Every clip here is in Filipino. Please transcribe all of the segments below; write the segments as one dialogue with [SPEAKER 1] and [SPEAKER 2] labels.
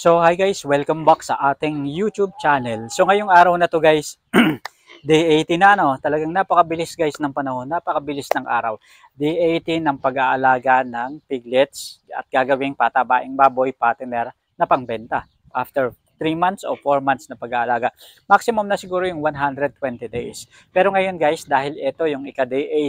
[SPEAKER 1] So hi guys, welcome back sa ating YouTube channel. So ngayong araw na to guys, day 18 na no, talagang napakabilis guys ng panahon, napakabilis ng araw. Day 18 ng pag-aalaga ng piglets at gagawing patabaing baboy partner na pangbenta after 3 months o 4 months na pag-aalaga. Maximum na siguro yung 120 days. Pero ngayon guys, dahil ito yung ika-day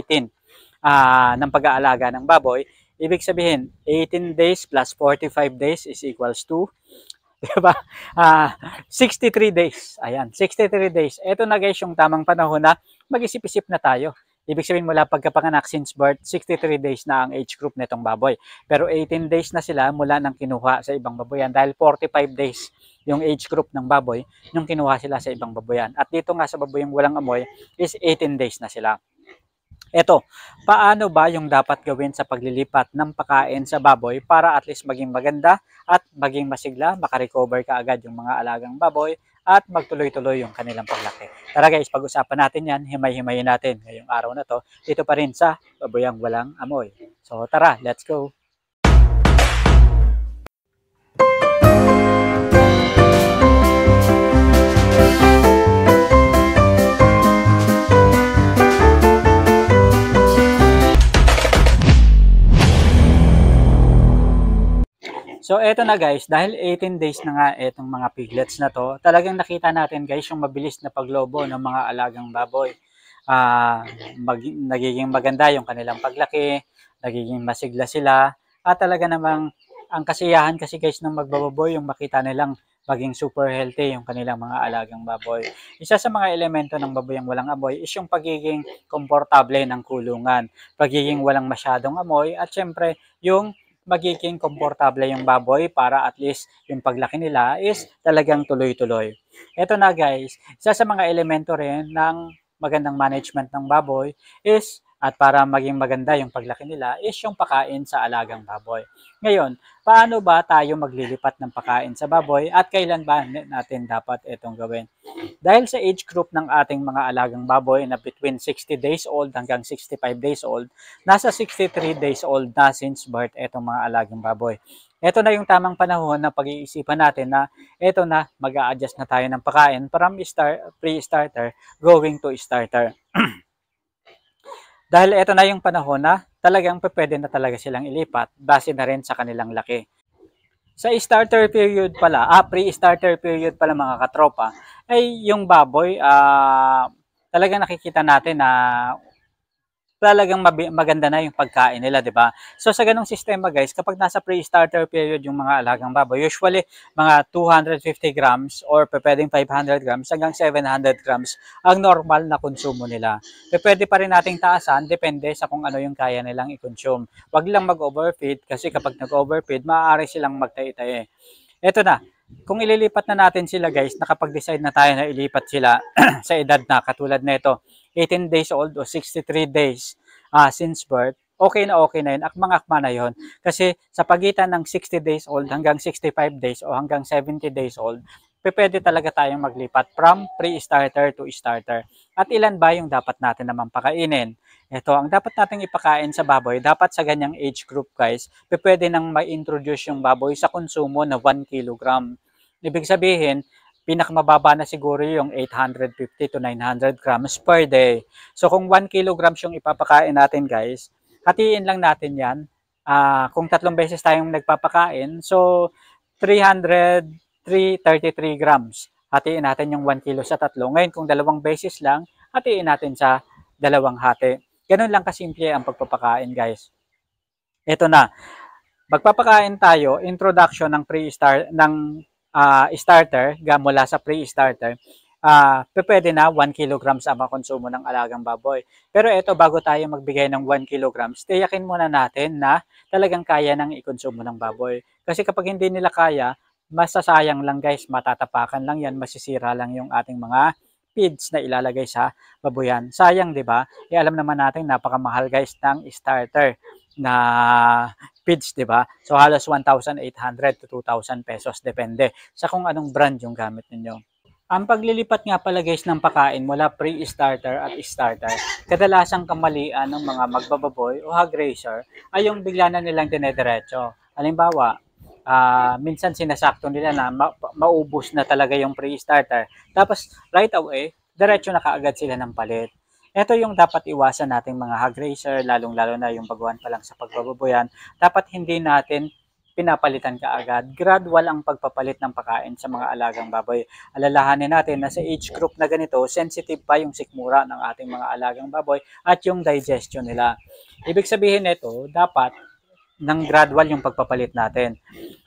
[SPEAKER 1] 18 uh, ah, ng pag-aalaga ng baboy, Ibig sabihin, 18 days plus 45 days is equals to, di ba? Uh, ah, 63 days. Ayan, 63 days. Ito na guys yung tamang panahon na mag-isip-isip na tayo. Ibig sabihin mula pagkapanganak since birth, 63 days na ang age group nitong baboy. Pero 18 days na sila mula nang kinuha sa ibang baboyan dahil 45 days yung age group ng baboy nung kinuha sila sa ibang baboyan. At dito nga sa baboyang walang amoy is 18 days na sila. Eto, paano ba yung dapat gawin sa paglilipat ng pakain sa baboy para at least maging maganda at maging masigla, makarecover ka agad yung mga alagang baboy at magtuloy-tuloy yung kanilang paglaki. Tara guys, pag-usapan natin yan, himay-himayin natin ngayong araw na to, dito pa rin sa Baboyang Walang Amoy. So tara, let's go! eto na guys, dahil 18 days na nga etong mga piglets na to, talagang nakita natin guys yung mabilis na paglobo ng mga alagang baboy. Uh, mag, nagiging maganda yung kanilang paglaki, nagiging masigla sila, at talaga namang ang kasiyahan kasi guys ng magbababoy yung makita nilang maging super healthy yung kanilang mga alagang baboy. Isa sa mga elemento ng baboyang walang amoy is yung pagiging komportable ng kulungan, pagiging walang masyadong amoy at syempre yung magiging komportable yung baboy para at least yung paglaki nila is talagang tuloy-tuloy. Ito na guys, isa sa mga elemento rin ng magandang management ng baboy is at para maging maganda yung paglaki nila is yung pakain sa alagang baboy. Ngayon, paano ba tayo maglilipat ng pakain sa baboy at kailan ba natin dapat itong gawin? Dahil sa age group ng ating mga alagang baboy na between 60 days old hanggang 65 days old, nasa 63 days old na since birth itong mga alagang baboy. Ito na yung tamang panahon na pag-iisipan natin na ito na mag-a-adjust na tayo ng pakain from pre-starter going to starter. Dahil ito na yung panahon na talagang pwede na talaga silang ilipat base na rin sa kanilang laki. Sa starter period pala, ah, pre-starter period pala mga katropa, ay yung baboy, ah, talaga nakikita natin na talagang maganda na yung pagkain nila, 'di ba? So sa ganung sistema, guys, kapag nasa pre-starter period yung mga alagang baboy, usually mga 250 grams or pwedeng 500 grams hanggang 700 grams ang normal na konsumo nila. Pwede pa rin nating taasan depende sa kung ano yung kaya nilang i-consume. Huwag lang mag-overfeed kasi kapag nag-overfeed, maaari silang magtae eh. Ito na, kung ililipat na natin sila guys, nakapag-decide na tayo na ilipat sila sa edad na katulad nito 18 days old o 63 days uh, since birth, okay na okay na yun, akmang-akma na yun. Kasi sa pagitan ng 60 days old hanggang 65 days o hanggang 70 days old, pwede talaga tayong maglipat from pre-starter to starter. At ilan ba yung dapat natin naman pakainin? Ito, ang dapat nating ipakain sa baboy, dapat sa ganyang age group guys, pwede nang ma-introduce yung baboy sa konsumo na 1 kilogram. Ibig sabihin, pinakamababa na siguro yung 850 to 900 grams per day. So kung 1 kilograms yung ipapakain natin guys, hatiin lang natin yan. Uh, kung tatlong beses tayong nagpapakain, so 300, 333 grams. Hatiin natin yung 1 kilo sa tatlo. Ngayon kung dalawang beses lang, hatiin natin sa dalawang hati. Ganun lang kasimple ang pagpapakain guys. Ito na. Magpapakain tayo, introduction ng pre-start ng uh, starter, mula sa pre-starter, uh, pwede na 1 kilograms ang makonsumo ng alagang baboy. Pero ito, bago tayo magbigay ng 1 kilograms, tiyakin muna natin na talagang kaya nang ikonsumo ng baboy. Kasi kapag hindi nila kaya, masasayang lang guys, matatapakan lang yan, masisira lang yung ating mga feeds na ilalagay sa baboyan. Sayang, di ba? E alam naman natin, napakamahal guys ng starter na feeds, di ba? So halos 1,800 to 2,000 pesos, depende sa kung anong brand yung gamit ninyo. Ang paglilipat nga pala guys ng pakain mula pre-starter at starter, kadalasang kamalian ng mga magbababoy o hog raiser ay yung bigla na nilang dinediretso. Halimbawa, uh, minsan sinasakto nila na ma- maubos na talaga yung pre-starter. Tapos right away, diretso na kaagad sila ng palit. Ito yung dapat iwasan nating mga hog raiser, lalong-lalo na yung baguhan pa lang sa pagbababoyan. Dapat hindi natin pinapalitan kaagad. Gradual ang pagpapalit ng pagkain sa mga alagang baboy. Alalahanin natin na sa age group na ganito, sensitive pa yung sikmura ng ating mga alagang baboy at yung digestion nila. Ibig sabihin nito, dapat nang gradual yung pagpapalit natin.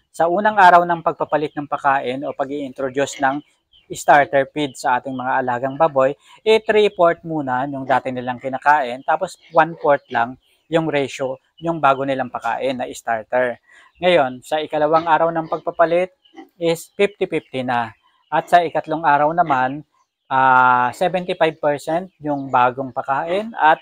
[SPEAKER 1] Sa unang araw ng pagpapalit ng pagkain o pag introduce ng starter feed sa ating mga alagang baboy, eh 3-4 muna yung dati nilang kinakain, tapos 1-4 lang yung ratio yung bago nilang pakain na starter. Ngayon, sa ikalawang araw ng pagpapalit is 50-50 na. At sa ikatlong araw naman, uh, ah, 75% yung bagong pakain at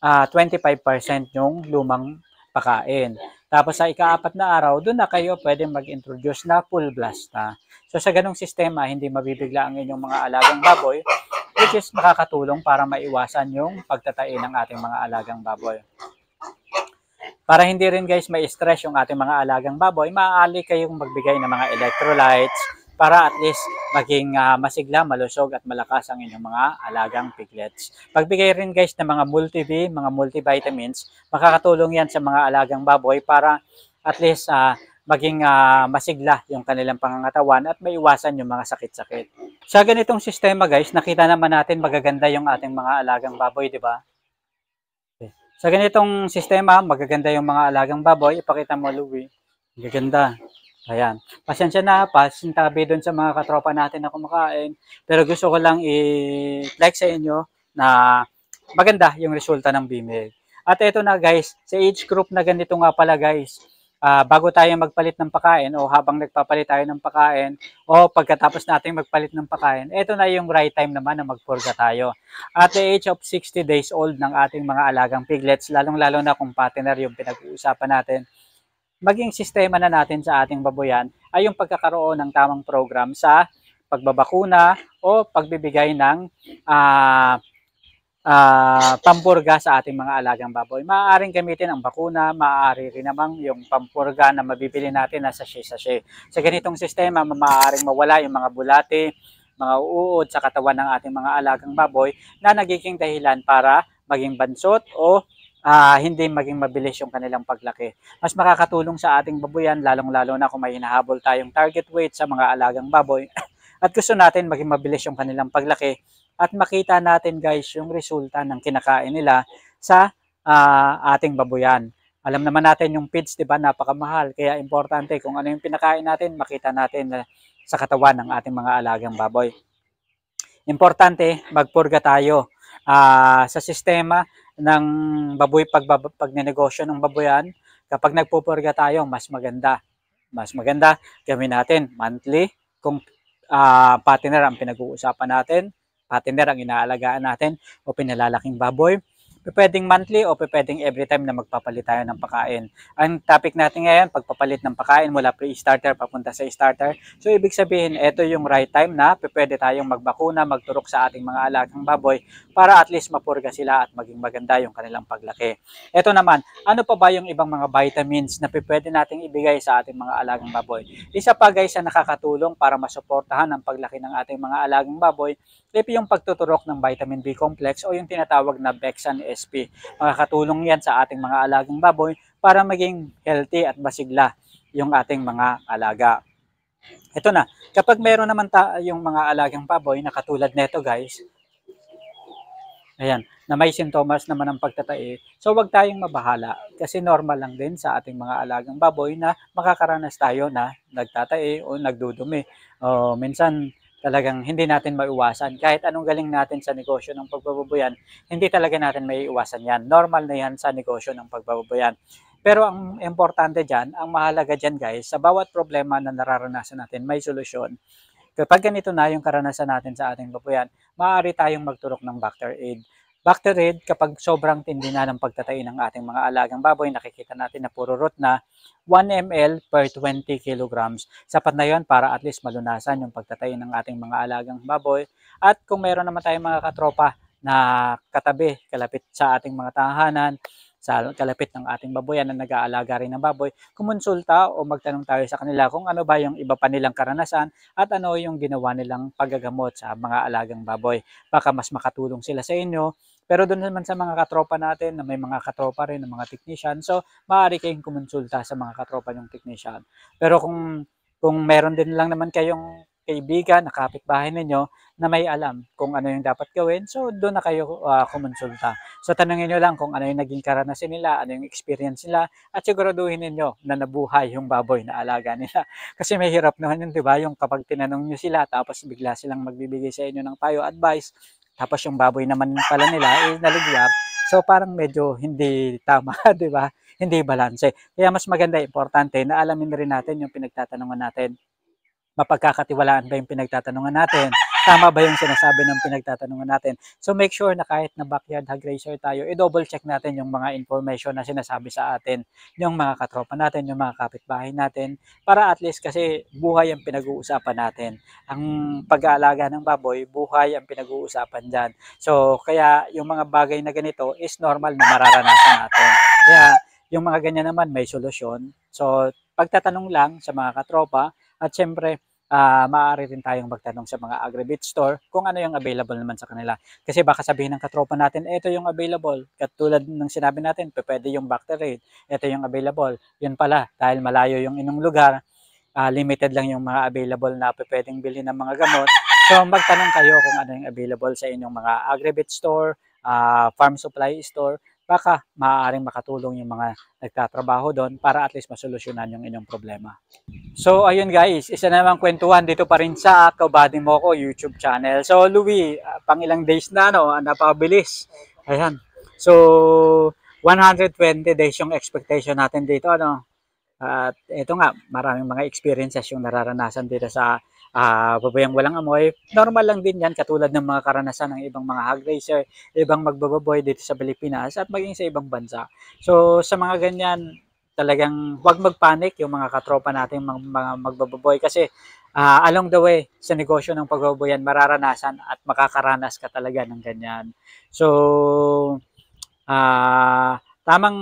[SPEAKER 1] uh, ah, 25% yung lumang pakain. Tapos sa ikaapat na araw, doon na kayo pwede mag-introduce na full blast na. So sa ganong sistema, hindi mabibigla ang inyong mga alagang baboy, which is makakatulong para maiwasan yung pagtatae ng ating mga alagang baboy. Para hindi rin guys may stress yung ating mga alagang baboy, maaali kayong magbigay ng mga electrolytes, para at least maging uh, masigla, malusog at malakas ang inyong mga alagang piglets. Pagbigay rin guys ng mga multivitamin, mga multivitamins, makakatulong yan sa mga alagang baboy para at least uh, maging uh, masigla yung kanilang pangangatawan at maiwasan yung mga sakit-sakit. Sa ganitong sistema guys, nakita naman natin magaganda yung ating mga alagang baboy, di ba? Sa ganitong sistema, magaganda yung mga alagang baboy. Ipakita mo, Louie. Gaganda. Ayan. Pasensya na, pasintabi doon sa mga katropa natin na kumakain. Pero gusto ko lang i-like sa inyo na maganda yung resulta ng BMIG. At ito na guys, sa age group na ganito nga pala guys, uh, bago tayo magpalit ng pakain o habang nagpapalit tayo ng pakain o pagkatapos natin magpalit ng pakain, ito na yung right time naman na magpurga tayo. At the age of 60 days old ng ating mga alagang piglets, lalong-lalo na kung partner yung pinag-uusapan natin, maging sistema na natin sa ating baboyan ay yung pagkakaroon ng tamang program sa pagbabakuna o pagbibigay ng uh, ah, uh, ah, pampurga sa ating mga alagang baboy. Maaaring gamitin ang bakuna, maaari rin namang yung pampurga na mabibili natin na sachet-sachet. Sa ganitong sistema, maaaring mawala yung mga bulati, mga uod sa katawan ng ating mga alagang baboy na nagiging dahilan para maging bansot o uh, hindi maging mabilis yung kanilang paglaki. Mas makakatulong sa ating baboyan, lalong-lalo na kung may hinahabol tayong target weight sa mga alagang baboy. at gusto natin maging mabilis yung kanilang paglaki at makita natin guys yung resulta ng kinakain nila sa uh, ating baboyan. Alam naman natin yung feeds, 'di ba? Napakamahal. Kaya importante kung ano yung pinakain natin, makita natin uh, sa katawan ng ating mga alagang baboy. Importante magpurga tayo uh, sa sistema ng baboy pag, pagnenegosyo ng baboyan, kapag nagpupurga tayo, mas maganda. Mas maganda, gawin natin monthly kung uh, partner ang pinag-uusapan natin, partner ang inaalagaan natin o pinalalaking baboy pwedeng monthly o pwedeng every time na magpapalit tayo ng pakain. Ang topic natin ngayon, pagpapalit ng pakain mula pre-starter papunta sa starter. So ibig sabihin, ito yung right time na pwede tayong magbakuna, magturok sa ating mga alagang baboy para at least mapurga sila at maging maganda yung kanilang paglaki. Ito naman, ano pa ba yung ibang mga vitamins na pwede nating ibigay sa ating mga alagang baboy? Isa pa guys na nakakatulong para masuportahan ang paglaki ng ating mga alagang baboy, ito yung pagtuturok ng vitamin B complex o yung tinatawag na Bexan SP. Makakatulong yan sa ating mga alagang baboy para maging healthy at basigla yung ating mga alaga. Ito na, kapag meron naman yung mga alagang baboy na katulad nito guys, ayan, na may sintomas naman ng pagtatae, so wag tayong mabahala kasi normal lang din sa ating mga alagang baboy na makakaranas tayo na nagtatae o nagdudumi. O, minsan, talagang hindi natin maiwasan. Kahit anong galing natin sa negosyo ng pagbababoyan, hindi talaga natin maiiwasan yan. Normal na yan sa negosyo ng pagbababoyan. Pero ang importante dyan, ang mahalaga dyan guys, sa bawat problema na nararanasan natin, may solusyon. Kapag ganito na yung karanasan natin sa ating baboyan, maaari tayong magturok ng Factor Aid. Back red, kapag sobrang tindi na ng pagtatay ng ating mga alagang baboy, nakikita natin na puro root na 1 ml per 20 kilograms. Sapat na yon para at least malunasan yung pagtatay ng ating mga alagang baboy. At kung meron naman tayong mga katropa na katabi, kalapit sa ating mga tahanan, sa kalapit ng ating baboyan na nag-aalaga rin ng baboy, kumonsulta o magtanong tayo sa kanila kung ano ba yung iba pa nilang karanasan at ano yung ginawa nilang paggagamot sa mga alagang baboy. Baka mas makatulong sila sa inyo pero doon naman sa mga katropa natin na may mga katropa rin ng mga technician, so maaari kayong kumonsulta sa mga katropa yung technician. Pero kung kung meron din lang naman kayong kaibigan, na kapitbahay ninyo na may alam kung ano yung dapat gawin. So, doon na kayo uh, kumonsulta. So, tanungin nyo lang kung ano yung naging karanasan nila, ano yung experience nila, at siguraduhin ninyo na nabuhay yung baboy na alaga nila. Kasi may hirap naman yun, di ba? Yung kapag tinanong nyo sila, tapos bigla silang magbibigay sa inyo ng payo, advice, tapos yung baboy naman pala nila eh nalugyak. So parang medyo hindi tama, 'di ba? Hindi balanse. Kaya mas maganda importante na alamin rin natin yung pinagtatanungan natin. Mapagkakatiwalaan ba yung pinagtatanungan natin? tama ba yung sinasabi ng pinagtatanungan natin. So make sure na kahit na backyard hog racer tayo, i-double check natin yung mga information na sinasabi sa atin, yung mga katropa natin, yung mga kapitbahay natin, para at least kasi buhay ang pinag-uusapan natin. Ang pag-aalaga ng baboy, buhay ang pinag-uusapan dyan. So kaya yung mga bagay na ganito is normal na mararanasan natin. Kaya yung mga ganyan naman may solusyon. So pagtatanong lang sa mga katropa at syempre uh, maaari rin tayong magtanong sa mga agribit store kung ano yung available naman sa kanila. Kasi baka sabihin ng katropa natin, ito yung available. Katulad ng sinabi natin, pwede yung bacteria, ito yung available. Yun pala, dahil malayo yung inong lugar, uh, limited lang yung mga available na pwedeng bilhin ng mga gamot. So magtanong kayo kung ano yung available sa inyong mga agribit store, uh, farm supply store, baka maaaring makatulong yung mga nagtatrabaho doon para at least masolusyonan yung inyong problema. So ayun guys, isa namang kwentuhan dito pa rin sa Kaubadi Moko YouTube channel. So Louie, ah, pang ilang days na no, ah, napabilis. Ayan. So 120 days yung expectation natin dito ano. At ito nga, maraming mga experiences yung nararanasan dito sa uh, babayang walang amoy. Normal lang din yan katulad ng mga karanasan ng ibang mga hog racer, ibang magbababoy dito sa Pilipinas at maging sa ibang bansa. So sa mga ganyan, talagang huwag magpanik yung mga katropa natin mga, mga magbababoy kasi uh, along the way sa negosyo ng pagbaboyan mararanasan at makakaranas ka talaga ng ganyan. So uh, tamang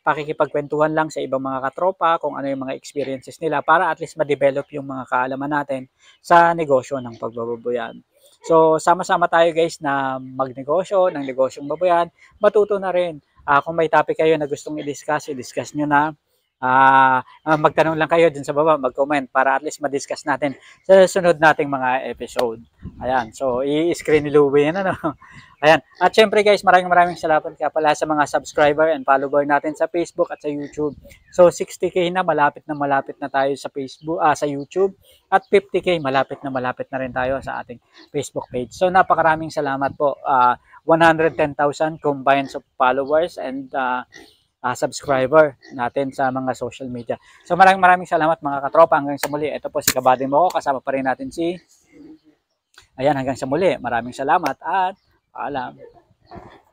[SPEAKER 1] pakikipagkwentuhan lang sa ibang mga katropa kung ano yung mga experiences nila para at least ma-develop yung mga kaalaman natin sa negosyo ng pagbababoyan. So, sama-sama tayo guys na magnegosyo ng negosyong baboyan, matuto na rin. Uh, kung may topic kayo na gustong i-discuss, i-discuss nyo na uh, magtanong lang kayo dun sa baba, mag-comment para at least ma-discuss natin sa sunod nating mga episode. Ayan, so i-screen ni Louie yan ano. Ayan, at syempre guys, maraming maraming salamat ka pala sa mga subscriber and follower natin sa Facebook at sa YouTube. So 60k na, malapit na malapit na tayo sa Facebook, ah, sa YouTube at 50k, malapit na malapit na rin tayo sa ating Facebook page. So napakaraming salamat po. Uh, ah, 110,000 combined of followers and uh, uh, subscriber natin sa mga social media. So maraming maraming salamat mga katropa. Hanggang sa muli, ito po si Kabading Boko. Kasama pa rin natin si... Ayan, hanggang sa muli. Maraming salamat at alam.